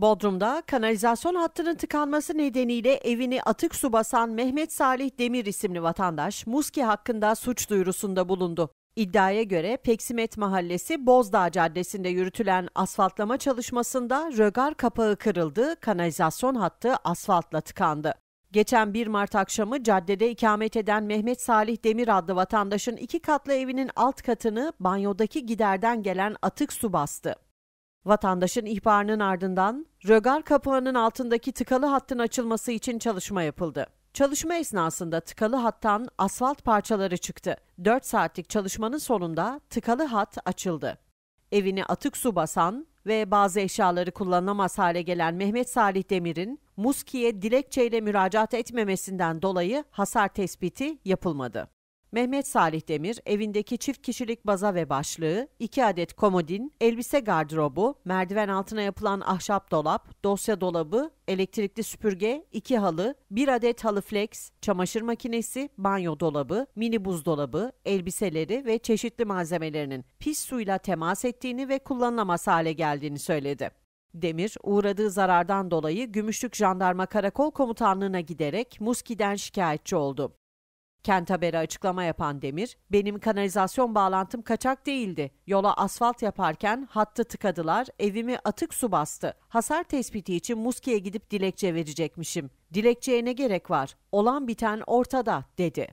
Bodrum'da kanalizasyon hattının tıkanması nedeniyle evini atık su basan Mehmet Salih Demir isimli vatandaş Muski hakkında suç duyurusunda bulundu. İddiaya göre Peksimet Mahallesi Bozdağ Caddesi'nde yürütülen asfaltlama çalışmasında rögar kapağı kırıldı, kanalizasyon hattı asfaltla tıkandı. Geçen 1 Mart akşamı caddede ikamet eden Mehmet Salih Demir adlı vatandaşın iki katlı evinin alt katını banyodaki giderden gelen atık su bastı. Vatandaşın ihbarının ardından rögar kapağının altındaki tıkalı hattın açılması için çalışma yapıldı. Çalışma esnasında tıkalı hattan asfalt parçaları çıktı. 4 saatlik çalışmanın sonunda tıkalı hat açıldı. Evini atık su basan ve bazı eşyaları kullanamaz hale gelen Mehmet Salih Demir'in Muski'ye dilekçeyle müracaat etmemesinden dolayı hasar tespiti yapılmadı. Mehmet Salih Demir evindeki çift kişilik baza ve başlığı, iki adet komodin, elbise gardırobu, merdiven altına yapılan ahşap dolap, dosya dolabı, elektrikli süpürge, iki halı, bir adet halı flex, çamaşır makinesi, banyo dolabı, mini buzdolabı, elbiseleri ve çeşitli malzemelerinin pis suyla temas ettiğini ve kullanılamaz hale geldiğini söyledi. Demir, uğradığı zarardan dolayı Gümüşlük Jandarma Karakol Komutanlığı'na giderek Muski'den şikayetçi oldu. Kent haberi açıklama yapan Demir, benim kanalizasyon bağlantım kaçak değildi. Yola asfalt yaparken hattı tıkadılar, evimi atık su bastı. Hasar tespiti için Muski'ye gidip dilekçe verecekmişim. Dilekçeye ne gerek var? Olan biten ortada, dedi.